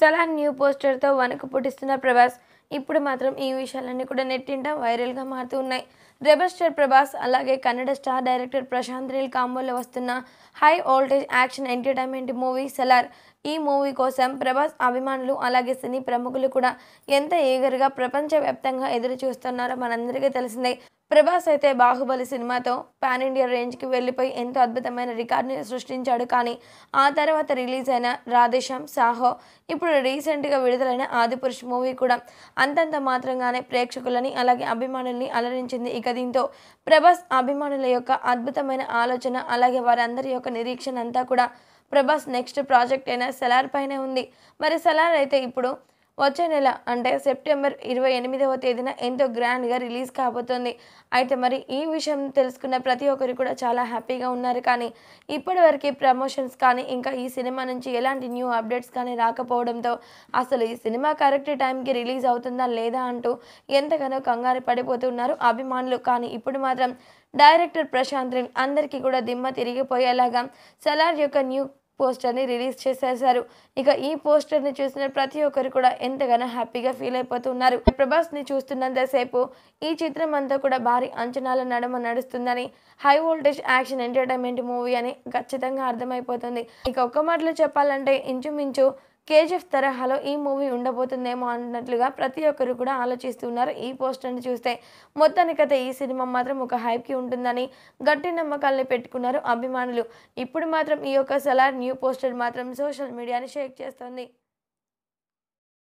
salon new పోస్టర్తో వనకు పుట్టిస్తున్న ప్రభాస్ ఇప్పుడు మాత్రం ఈ విషయాలన్నీ కూడా నెట్టింట వైరల్గా మారుతూ ఉన్నాయి రెబల్ స్టార్ ప్రభాస్ అలాగే కన్నడ స్టార్ డైరెక్టర్ ప్రశాంత్ రీల్ కాంబోలో వస్తున్న high voltage action entertainment movie Salaar ఈ మూవీ కోసం ప్రభాస్ అభిమానులు అలాగే సినీ ప్రముఖులు కూడా ఎంత ఈగర్గా ప్రపంచవ్యాప్తంగా ఎదురు చూస్తున్నారో మనందరికీ తెలిసిందే ప్రభాస్ అయితే బాహుబలి సినిమాతో పాన్ ఇండియా రేంజ్కి వెళ్ళిపోయి ఎంతో అద్భుతమైన రికార్డుని సృష్టించాడు కానీ ఆ తర్వాత రిలీజ్ అయిన రాధేశ్యామ్ సాహో ఇప్పుడు రీసెంట్గా విడుదలైన ఆదిపురుష్ మూవీ కూడా అంతంత మాత్రంగానే ప్రేక్షకులని అలాగే అభిమానుల్ని అలరించింది ఇక దీంతో ప్రభాస్ అభిమానుల యొక్క అద్భుతమైన ఆలోచన అలాగే వారందరి యొక్క నిరీక్షణ అంతా కూడా ప్రభాస్ నెక్స్ట్ ప్రాజెక్ట్ అయిన సెలార్ పైనే ఉంది మరి సెలార్ అయితే ఇప్పుడు వచ్చే నెల అంటే సెప్టెంబర్ ఇరవై ఎనిమిదవ తేదీన ఎంతో గ్రాండ్గా రిలీజ్ కాబోతోంది అయితే మరి ఈ విషయం తెలుసుకున్న ప్రతి ఒక్కరు కూడా చాలా హ్యాపీగా ఉన్నారు కానీ ఇప్పటివరకు ప్రమోషన్స్ కానీ ఇంకా ఈ సినిమా నుంచి ఎలాంటి న్యూ అప్డేట్స్ కానీ రాకపోవడంతో అసలు ఈ సినిమా కరెక్ట్ టైంకి రిలీజ్ అవుతుందా లేదా అంటూ ఎంతగానో కంగారు పడిపోతున్నారు అభిమానులు కానీ ఇప్పుడు మాత్రం డైరెక్టర్ ప్రశాంత్ అందరికీ కూడా దిమ్మ తిరిగిపోయేలాగా సలార్ యొక్క న్యూ పోస్టర్ని రిలీజ్ చేసేసారు ఇక ఈ పోస్టర్ని చూసిన ప్రతి ఒక్కరు కూడా ఎంతగానో హ్యాపీగా ఫీల్ అయిపోతున్నారు ప్రభాస్ని చూస్తున్నంతసేపు ఈ చిత్రం అంతా కూడా భారీ అంచనాల నడమ నడుస్తుందని high voltage action entertainment movie అని ఖచ్చితంగా అర్థమైపోతుంది ఇక ఒక్క మాటలో చెప్పాలంటే ఇంచుమించు కేజీఎఫ్ తరహాలో ఈ మూవీ ఉండబోతుందేమో అన్నట్లుగా ప్రతి ఒక్కరు కూడా ఆలోచిస్తున్నారు ఈ పోస్టర్ని చూస్తే మొత్తానికైతే ఈ సినిమా మాత్రం ఒక హైప్కి ఉంటుందని గట్టి నమ్మకాల్ని పెట్టుకున్నారు అభిమానులు ఇప్పుడు మాత్రం ఈ యొక్క సలార్ న్యూ పోస్టర్ మాత్రం సోషల్ మీడియాని షేక్ చేస్తోంది